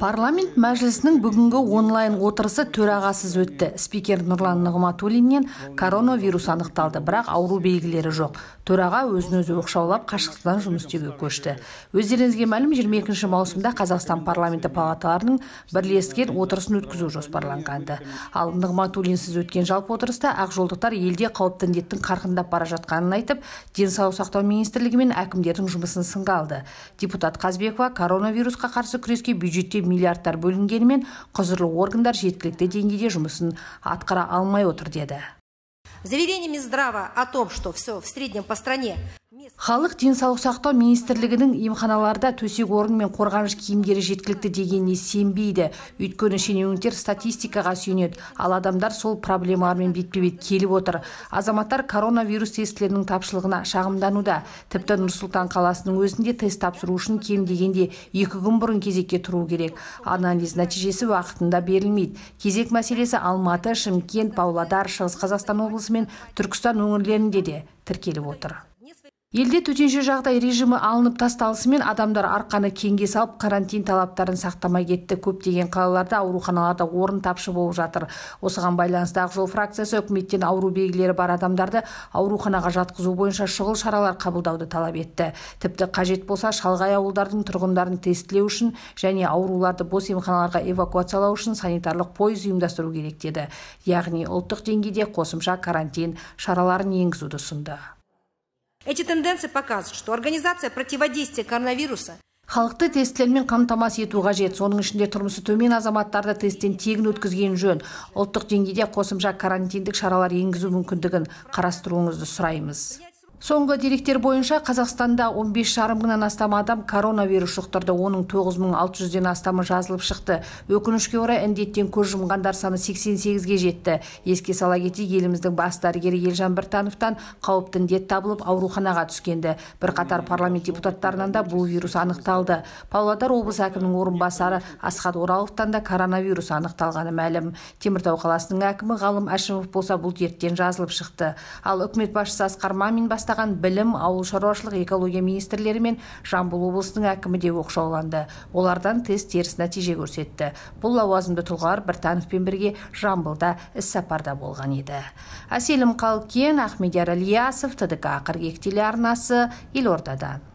парламент мәжілісінің бүгінгі онлайн отырысы төрағасыз өтті спикер нұрлан нығматулиннен коронавирус анықталды бірақ ауру белгілері жоқ төраға өзін өзі оқшаулап қашықтықтан жұмыс істеуге көшті өздеріңізге мәлім 22 маусымда қазақстан парламенті палаталарының бірлескен отырысын өткізу жоспарланғанды ал нығматулинсіз өткен жалпы отырыста ақжолдықтар елде қауіпті індеттің қарқындап бара жатқанын айтып денсаулық сақтау министрлігі мен әкімдердің жұмысын сынға алды депутат қазбекова коронавирусқа қарсы күреске бюджетте миллиардтар бөлінгенімен құзырлы органдар жеткілікті деңгейде жұмысын атқара алмай отыр деді заверениями здрава о том, что все в среднем по стране халық денсаулық сақтау министрлігінің емханаларда төсек орын мен қорғаныш киімдері жеткілікті дегеніне сенбейді өйткені шенеуніктер статистикаға сүйенеді ал адамдар сол проблемалармен бетпе бет келіп отыр азаматтар коронавирус тестілерінің тапшылығына шағымдануда тіпті нұр қаласының өзінде тест тапсыру үшін кем дегенде екі күн бұрын кезекке тұру керек анализ нәтижесі уақытында берілмейді кезек мәселесі алматы шымкент павлодар шығыс қазақстан облысы мен түркістан өңірлерінде де тіркеліп отыр елде төтенше жағдай режимі алынып тасталысымен адамдар арқаны кеңге салып карантин талаптарын сақтамай кетті көптеген қалаларда ауруханаларда орын тапшы болып жатыр осыған байланысты ақ жол фракциясы үкіметтен ауру белгілері бар адамдарды ауруханаға жатқызу бойынша шұғыл шаралар қабылдауды талап етті тіпті қажет болса шалғай ауылдардың тұрғындарын тестілеу үшін және ауруларды бос емханаларға эвакуациялау үшін санитарлық пойыз ұйымдастыру керек деді яғни ұлттық деңгейде қосымша карантин шараларын енгізуді ұсынды Эти тенденции показывают, что организация противодействия коронавируса халықты тестілермен қамтамасыз ету қажет соның ішінде тұрмысы төмен азаматтарды тесттен тегін өткізген жөн ұлттық деңгейде қосымша карантиндік шаралар енгізу мүмкіндігін қарастыруыңызды сұраймыз соңғы деректер бойынша қазақстанда 15 жарым астам адам коронавирус жұқтырды оның 9600-ден астамы жазылып шықты өкінішке орай індеттен көз жұмғандар саны 88-ге жетті еске сала кетейік еліміздің бас дәрігері елжан біртановтан қауіпті індет табылып ауруханаға түскенді бірқатар парламент депутаттарынан да бұл вирус анықталды павлодар облысы әкімінің орынбасары асхат ораловтан да коронавирус анықталғаны мәлім теміртау қаласының әкімі ғалым әшімов болса бұл дерттен жазылып шықты ал үкімет басшысы асқар мамин баста бастаған білім ауыл шаруашылық экология министрлері мен жамбыл облысының әкімі де оқшауланды олардан тест теріс нәтиже көрсетті бұл лауазымды тұлғалар біртановпен бірге жамбылда іссапарда болған еді әселім қалкен ахмедияр ілиясов тдк қыркүйек телеарнасы елордадан